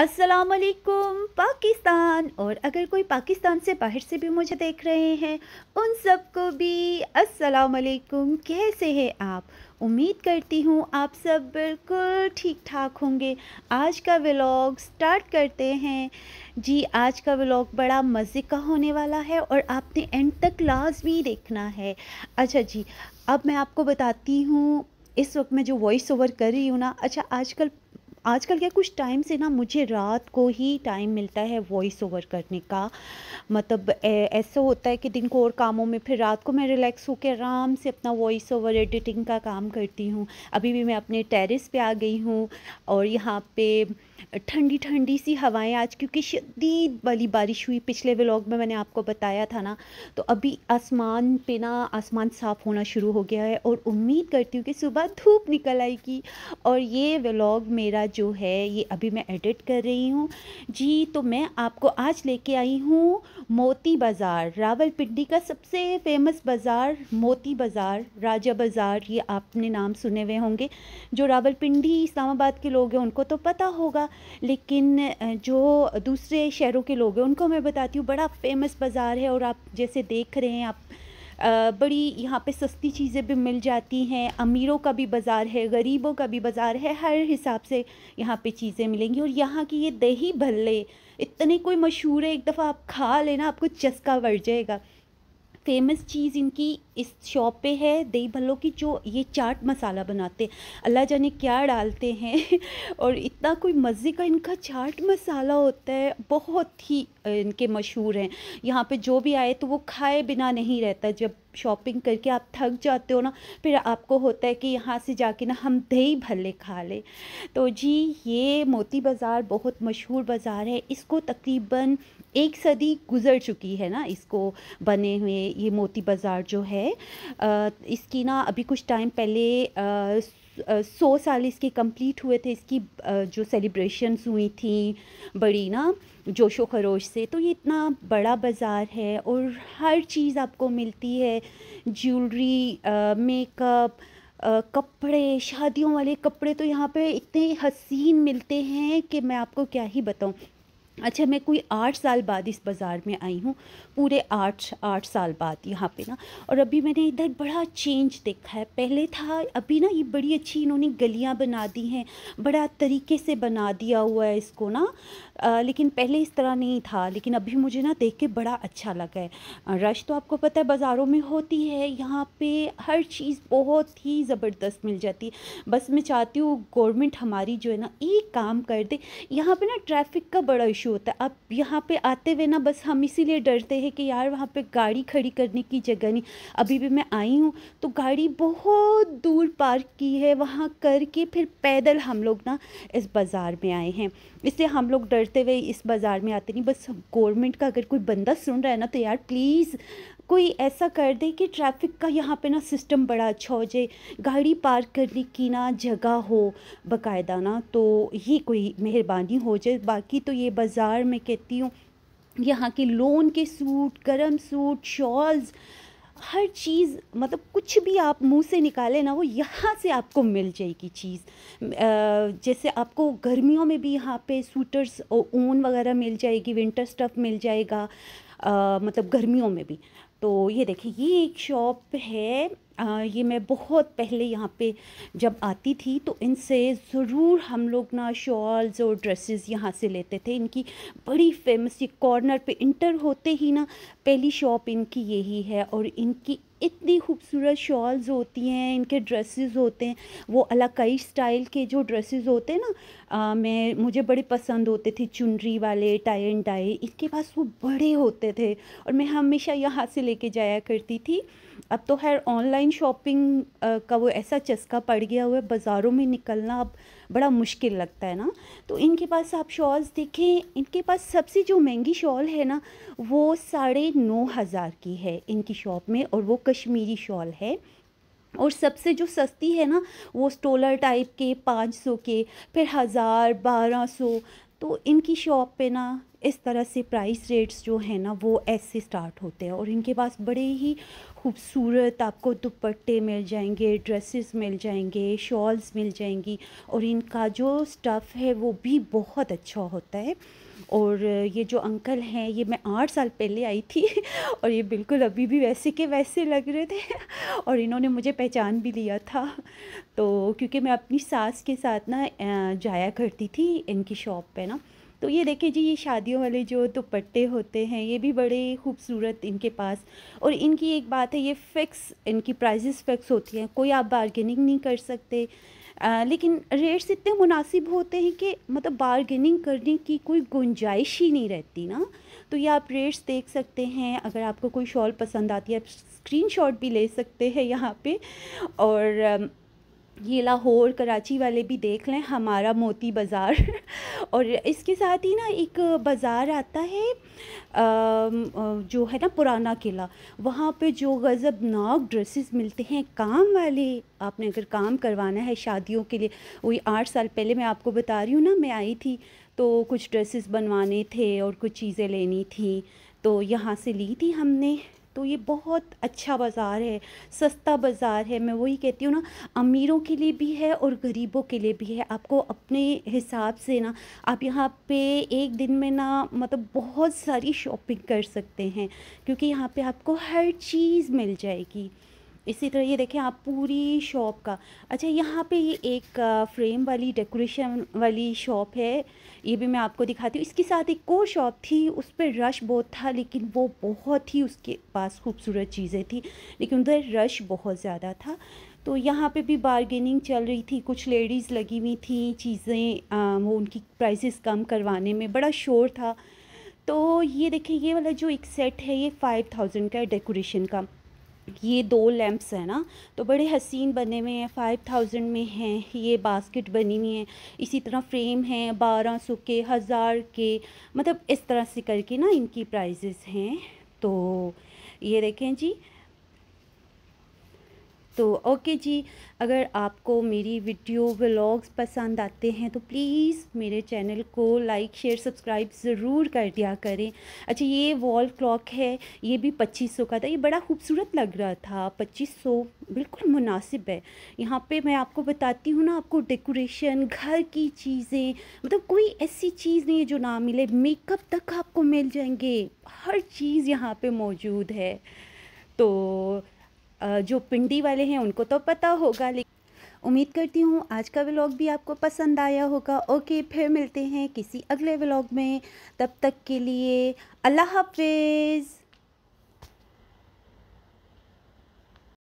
वालेकुम पाकिस्तान और अगर कोई पाकिस्तान से बाहर से भी मुझे देख रहे हैं उन सबको भी वालेकुम कैसे हैं आप उम्मीद करती हूँ आप सब बिल्कुल ठीक ठाक होंगे आज का व्लॉग स्टार्ट करते हैं जी आज का व्लॉग बड़ा मज़े का होने वाला है और आपने एंड तक लाजमी देखना है अच्छा जी अब मैं आपको बताती हूँ इस वक्त मैं जो वॉइस ओवर कर रही हूँ ना अच्छा आजकल आजकल क्या कुछ टाइम से ना मुझे रात को ही टाइम मिलता है वॉइस ओवर करने का मतलब ऐसा होता है कि दिन को और कामों में फिर रात को मैं रिलैक्स होकर आराम से अपना वॉइस ओवर एडिटिंग का काम करती हूँ अभी भी मैं अपने टेरिस पे आ गई हूँ और यहाँ पे ठंडी ठंडी सी हवाएं आज क्योंकि शदीद वाली बारिश हुई पिछले व्लॉग में मैंने आपको बताया था ना तो अभी आसमान पे ना आसमान साफ़ होना शुरू हो गया है और उम्मीद करती हूँ कि सुबह धूप निकल आएगी और ये व्लॉग मेरा जो है ये अभी मैं एडिट कर रही हूँ जी तो मैं आपको आज लेके आई हूँ मोती बाज़ार रावलपिंडी का सबसे फेमस बाज़ार मोती बाज़ार राजा बाज़ार ये आपने नाम सुने हुए होंगे जो रावलपिंडी इस्लामाबाद के लोग हैं उनको तो पता होगा लेकिन जो दूसरे शहरों के लोग हैं उनको मैं बताती हूँ बड़ा फेमस बाज़ार है और आप जैसे देख रहे हैं आप बड़ी यहाँ पे सस्ती चीज़ें भी मिल जाती हैं अमीरों का भी बाज़ार है गरीबों का भी बाज़ार है हर हिसाब से यहाँ पे चीज़ें मिलेंगी और यहाँ की ये दही भल्ले इतने कोई मशहूर है एक दफ़ा आप खा लेना आपको चस्का बढ़ जाएगा फेमस चीज़ इनकी इस शॉप पे है दही भल्लों की जो ये चाट मसाला बनाते अल्लाह जाने क्या डालते हैं और इतना कोई मज़े का इनका चाट मसाला होता है बहुत ही इनके मशहूर हैं यहाँ पे जो भी आए तो वो खाए बिना नहीं रहता जब शॉपिंग करके आप थक जाते हो ना फिर आपको होता है कि यहाँ से जाके ना हम दही भल्ले खा लें तो जी ये मोती बाज़ार बहुत मशहूर बाज़ार है इसको तकरीबन एक सदी गुज़र चुकी है ना इसको बने हुए ये मोती बाज़ार जो है आ, इसकी ना अभी कुछ टाइम पहले आ, सौ साल इसके कंप्लीट हुए थे इसकी जो सेलिब्रेशंस हुई थी बड़ी ना जोशो खरोश से तो ये इतना बड़ा बाज़ार है और हर चीज़ आपको मिलती है ज्वेलरी मेकअप कपड़े शादियों वाले कपड़े तो यहाँ पे इतने हसीन मिलते हैं कि मैं आपको क्या ही बताऊँ अच्छा मैं कोई आठ साल बाद इस बाज़ार में आई हूँ पूरे आठ आठ साल बाद यहाँ पे ना और अभी मैंने इधर बड़ा चेंज देखा है पहले था अभी ना ये बड़ी अच्छी इन्होंने गलियाँ बना दी हैं बड़ा तरीके से बना दिया हुआ है इसको ना आ, लेकिन पहले इस तरह नहीं था लेकिन अभी मुझे ना देख के बड़ा अच्छा लगा है रश तो आपको पता है बाज़ारों में होती है यहाँ पर हर चीज़ बहुत ही ज़बरदस्त मिल जाती है बस मैं चाहती हूँ गोरमेंट हमारी जो है ना एक काम कर दे यहाँ पर ना ट्रैफिक का बड़ा इशू इशू होता है अब यहाँ पे आते हुए ना बस हम इसीलिए डरते हैं कि यार वहाँ पे गाड़ी खड़ी करने की जगह नहीं अभी भी मैं आई हूँ तो गाड़ी बहुत दूर पार्क की है वहाँ करके फिर पैदल हम लोग ना इस बाज़ार में आए हैं इसलिए हम लोग डरते हुए इस बाज़ार में आते नहीं बस गवर्नमेंट का अगर कोई बंदा सुन रहा है ना तो यार प्लीज़ कोई ऐसा कर दे कि ट्रैफिक का यहाँ पे ना सिस्टम बड़ा अच्छा हो जाए गाड़ी पार्क करने की ना जगह हो बकायदा ना तो ये कोई मेहरबानी हो जाए बाकी तो ये बाज़ार में कहती हूँ यहाँ के लोन के सूट गरम सूट शॉल्स हर चीज़ मतलब कुछ भी आप मुंह से निकाले ना वो यहाँ से आपको मिल जाएगी चीज़ जैसे आपको गर्मियों में भी यहाँ पे सूटर्स ऊन वगैरह मिल जाएगी विंटर स्टफ़ मिल जाएगा आ, मतलब गर्मियों में भी तो ये देखिए ये एक शॉप है आ, ये मैं बहुत पहले यहाँ पे जब आती थी तो इनसे ज़रूर हम लोग ना शॉल्स और ड्रेसेस यहाँ से लेते थे इनकी बड़ी फेमस ये कॉर्नर पे इंटर होते ही ना पहली शॉप इनकी यही है और इनकी इतनी खूबसूरत शॉल्स होती हैं इनके ड्रेसेस होते हैं वो अलाकाई स्टाइल के जो ड्रेसेस होते हैं ना आ, मैं मुझे बड़े पसंद होते थे चुनरी वाले टाई एंड टाई इनके पास वो बड़े होते थे और मैं हमेशा यहाँ से लेके जाया करती थी अब तो खैर ऑनलाइन शॉपिंग का वो ऐसा चस्का पड़ गया हुआ है बाज़ारों में निकलना अब बड़ा मुश्किल लगता है ना तो इनके पास आप शॉल्स देखें इनके पास सबसे जो महंगी शॉल है ना वो साढ़े नौ हज़ार की है इनकी शॉप में और वो कश्मीरी शॉल है और सबसे जो सस्ती है ना वो स्टोलर टाइप के पाँच सौ के फिर हज़ार बारह सौ तो इनकी शॉप पे ना इस तरह से प्राइस रेट्स जो है ना वो ऐसे स्टार्ट होते हैं और इनके पास बड़े ही खूबसूरत आपको दुपट्टे मिल जाएंगे ड्रेसेस मिल जाएंगे शॉल्स मिल जाएंगी और इनका जो स्टफ़ है वो भी बहुत अच्छा होता है और ये जो अंकल हैं ये मैं आठ साल पहले आई थी और ये बिल्कुल अभी भी वैसे के वैसे लग रहे थे और इन्होंने मुझे पहचान भी लिया था तो क्योंकि मैं अपनी सास के साथ ना जाया करती थी इनकी शॉप पे ना तो ये देखें जी ये शादियों वाले जो दुपट्टे होते हैं ये भी बड़े खूबसूरत इनके पास और इनकी एक बात है ये फ़िक्स इनकी प्राइजेस फ़िक्स होती हैं कोई आप बारगेनिंग नहीं कर सकते आ, लेकिन रेट्स इतने मुनासिब होते हैं कि मतलब बारगेनिंग करने की कोई गुंजाइश ही नहीं रहती ना तो ये आप रेट्स देख सकते हैं अगर आपको कोई शॉल पसंद आती है आप स्क्रीनशॉट भी ले सकते हैं यहाँ पे और ये लाहौर कराची वाले भी देख लें हमारा मोती बाज़ार और इसके साथ ही ना एक बाज़ार आता है जो है ना पुराना किला वहाँ पे जो गज़बनाक ड्रेसेस मिलते हैं काम वाले आपने अगर काम करवाना है शादियों के लिए वही आठ साल पहले मैं आपको बता रही हूँ ना मैं आई थी तो कुछ ड्रेसेस बनवाने थे और कुछ चीज़ें लेनी थी तो यहाँ से ली थी हमने तो ये बहुत अच्छा बाज़ार है सस्ता बाज़ार है मैं वही कहती हूँ ना अमीरों के लिए भी है और गरीबों के लिए भी है आपको अपने हिसाब से ना आप यहाँ पे एक दिन में ना मतलब बहुत सारी शॉपिंग कर सकते हैं क्योंकि यहाँ पे आपको हर चीज़ मिल जाएगी इसी तरह ये देखें आप पूरी शॉप का अच्छा यहाँ पे ये एक फ्रेम वाली डेकोरेशन वाली शॉप है ये भी मैं आपको दिखाती हूँ इसके साथ एक और शॉप थी उस पर रश बहुत था लेकिन वो बहुत ही उसके पास खूबसूरत चीज़ें थी लेकिन उधर रश बहुत ज़्यादा था तो यहाँ पे भी बारगेनिंग चल रही थी कुछ लेडीज़ लगी हुई थी चीज़ें वो उनकी प्राइसेस कम करवाने में बड़ा शोर था तो ये देखें ये वाला जो एक सेट है ये फ़ाइव थाउजेंड का डेकोरेशन का ये दो लैंप्स हैं ना तो बड़े हसीन बने हुए हैं फाइव थाउजेंड में हैं ये बास्केट बनी हुई है इसी तरह फ्रेम हैं बारह सौ के हज़ार के मतलब इस तरह से करके ना इनकी प्राइजेस हैं तो ये देखें जी तो ओके जी अगर आपको मेरी वीडियो व्लॉग्स पसंद आते हैं तो प्लीज़ मेरे चैनल को लाइक शेयर सब्सक्राइब ज़रूर कर दिया करें अच्छा ये वॉल क्लॉक है ये भी 2500 का था ये बड़ा खूबसूरत लग रहा था 2500 बिल्कुल मुनासिब है यहाँ पे मैं आपको बताती हूँ ना आपको डेकोरेशन घर की चीज़ें मतलब कोई ऐसी चीज़ नहीं है जो ना मिले मेकअप तक आपको मिल जाएंगे हर चीज़ यहाँ पर मौजूद है तो जो पिंडी वाले हैं उनको तो पता होगा लेकिन उम्मीद करती हूँ आज का व्लॉग भी आपको पसंद आया होगा ओके फिर मिलते हैं किसी अगले व्लॉग में तब तक के लिए अल्लाह हाफिज़